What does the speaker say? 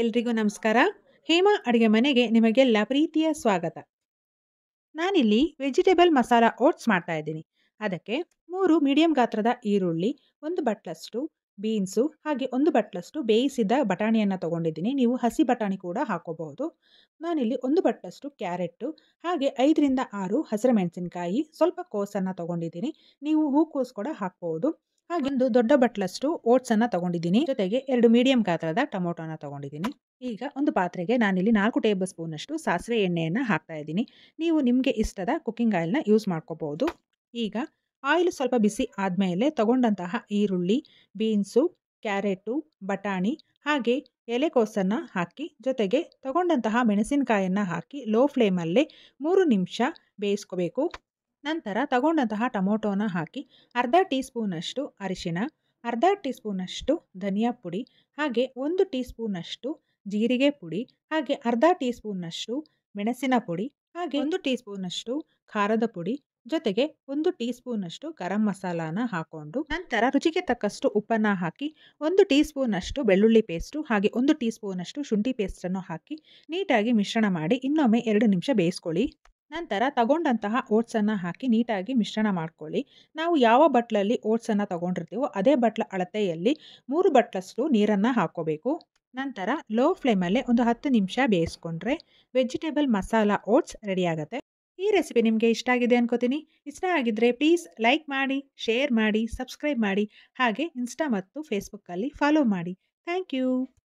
ಎಲ್ರಿಗೂ ನಮಸ್ಕಾರ ಹೇಮಾ ಅಡುಗೆ ಮನೆಗೆ ನಿಮಗೆಲ್ಲ ಪ್ರೀತಿಯ ಸ್ವಾಗತ ನಾನಿಲ್ಲಿ ವೆಜಿಟೇಬಲ್ ಮಸಾಲ ಓಟ್ಸ್ ಮಾಡ್ತಾ ಇದ್ದೀನಿ ಅದಕ್ಕೆ ಮೂರು ಮೀಡಿಯಂ ಗಾತ್ರದ ಈರುಳ್ಳಿ ಒಂದು ಬಟ್ಲಷ್ಟು ಬೀನ್ಸು ಹಾಗೆ ಒಂದು ಬಟ್ಲಷ್ಟು ಬೇಯಿಸಿದ ಬಟಾಣಿಯನ್ನು ತಗೊಂಡಿದ್ದೀನಿ ನೀವು ಹಸಿ ಬಟಾಣಿ ಕೂಡ ಹಾಕೋಬಹುದು ನಾನಿಲ್ಲಿ ಒಂದು ಬಟ್ಲಷ್ಟು ಕ್ಯಾರೆಟ್ಟು ಹಾಗೆ ಐದರಿಂದ ಆರು ಹಸಿರು ಮೆಣಸಿನಕಾಯಿ ಸ್ವಲ್ಪ ಕೋಸನ್ನು ತಗೊಂಡಿದ್ದೀನಿ ನೀವು ಹೂಕೋಸು ಕೂಡ ಹಾಕ್ಬೋದು ಹಾಗೆಂದು ದೊಡ್ಡ ಬಟ್ಲಷ್ಟು ಓಟ್ಸನ್ನು ತಗೊಂಡಿದ್ದೀನಿ ಜೊತೆಗೆ ಎರಡು ಮೀಡಿಯಂ ಗಾತ್ರದ ಟೊಮೊಟೊನ ತಗೊಂಡಿದ್ದೀನಿ ಈಗ ಒಂದು ಪಾತ್ರೆಗೆ ನಾನಿಲ್ಲಿ ನಾಲ್ಕು ಟೇಬಲ್ ಸ್ಪೂನಷ್ಟು ಸಾಸಿವೆ ಎಣ್ಣೆಯನ್ನು ಹಾಕ್ತಾ ಇದ್ದೀನಿ ನೀವು ನಿಮಗೆ ಇಷ್ಟದ ಕುಕ್ಕಿಂಗ್ ಆಯಿಲ್ನ ಯೂಸ್ ಮಾಡ್ಕೋಬಹುದು ಈಗ ಆಯಿಲ್ ಸ್ವಲ್ಪ ಬಿಸಿ ಆದಮೇಲೆ ತಗೊಂಡಂತಹ ಈರುಳ್ಳಿ ಬೀನ್ಸು ಕ್ಯಾರೆಟು ಬಟಾಣಿ ಹಾಗೆ ಎಲೆಕೋಸನ್ನು ಹಾಕಿ ಜೊತೆಗೆ ತಗೊಂಡಂತಹ ಮೆಣಸಿನಕಾಯನ್ನು ಹಾಕಿ ಲೋ ಫ್ಲೇಮಲ್ಲೇ ಮೂರು ನಿಮಿಷ ಬೇಯಿಸ್ಕೋಬೇಕು ನಂತರ ತಗೊಂಡಂತಹ ಟೊಮೊಟೊನ ಹಾಕಿ ಅರ್ಧ ಟೀ ಸ್ಪೂನಷ್ಟು ಅರಿಶಿನ ಅರ್ಧ ಟೀ ಸ್ಪೂನಷ್ಟು ಧನಿಯಾ ಪುಡಿ ಹಾಗೆ ಒಂದು ಟೀ ಸ್ಪೂನಷ್ಟು ಜೀರಿಗೆ ಪುಡಿ ಹಾಗೆ ಅರ್ಧ ಟೀ ಸ್ಪೂನಷ್ಟು ಮೆಣಸಿನ ಪುಡಿ ಹಾಗೆ ಒಂದು ಟೀ ಸ್ಪೂನಷ್ಟು ಖಾರದ ಪುಡಿ ಜೊತೆಗೆ ಒಂದು ಟೀ ಸ್ಪೂನಷ್ಟು ಗರಂ ಮಸಾಲಾನ ಹಾಕೊಂಡು ನಂತರ ರುಚಿಗೆ ತಕ್ಕಷ್ಟು ಉಪ್ಪನ್ನು ಹಾಕಿ ಒಂದು ಟೀ ಸ್ಪೂನಷ್ಟು ಬೆಳ್ಳುಳ್ಳಿ ಪೇಸ್ಟು ಹಾಗೆ ಒಂದು ಟೀ ಸ್ಪೂನಷ್ಟು ಶುಂಠಿ ಪೇಸ್ಟನ್ನು ಹಾಕಿ ನೀಟಾಗಿ ಮಿಶ್ರಣ ಮಾಡಿ ಇನ್ನೊಮ್ಮೆ ಎರಡು ನಿಮಿಷ ಬೇಯಿಸ್ಕೊಳ್ಳಿ ನಂತರ ತಗೊಂಡಂತಹ ಓಟ್ಸನ್ನು ಹಾಕಿ ನೀಟಾಗಿ ಮಿಶ್ರಣ ಮಾಡ್ಕೊಳ್ಳಿ ನಾವು ಯಾವ ಬಟ್ಲಲ್ಲಿ ಓಟ್ಸನ್ನು ತಗೊಂಡಿರ್ತೀವೋ ಅದೇ ಬಟ್ಲ ಅಳತೆಯಲ್ಲಿ ಮೂರು ಬಟ್ಲಷ್ಟು ನೀರನ್ನು ಹಾಕ್ಕೋಬೇಕು ನಂತರ ಲೋ ಫ್ಲೇಮಲ್ಲೇ ಒಂದು ಹತ್ತು ನಿಮಿಷ ಬೇಯಿಸ್ಕೊಂಡ್ರೆ ವೆಜಿಟೇಬಲ್ ಮಸಾಲ ಓಟ್ಸ್ ರೆಡಿಯಾಗುತ್ತೆ ಈ ರೆಸಿಪಿ ನಿಮಗೆ ಇಷ್ಟ ಆಗಿದೆ ಅನ್ಕೋತೀನಿ ಇಷ್ಟ ಆಗಿದ್ದರೆ ಪ್ಲೀಸ್ ಲೈಕ್ ಮಾಡಿ ಶೇರ್ ಮಾಡಿ ಸಬ್ಸ್ಕ್ರೈಬ್ ಮಾಡಿ ಹಾಗೆ ಇನ್ಸ್ಟಾ ಮತ್ತು ಫೇಸ್ಬುಕ್ಕಲ್ಲಿ ಫಾಲೋ ಮಾಡಿ ಥ್ಯಾಂಕ್ ಯು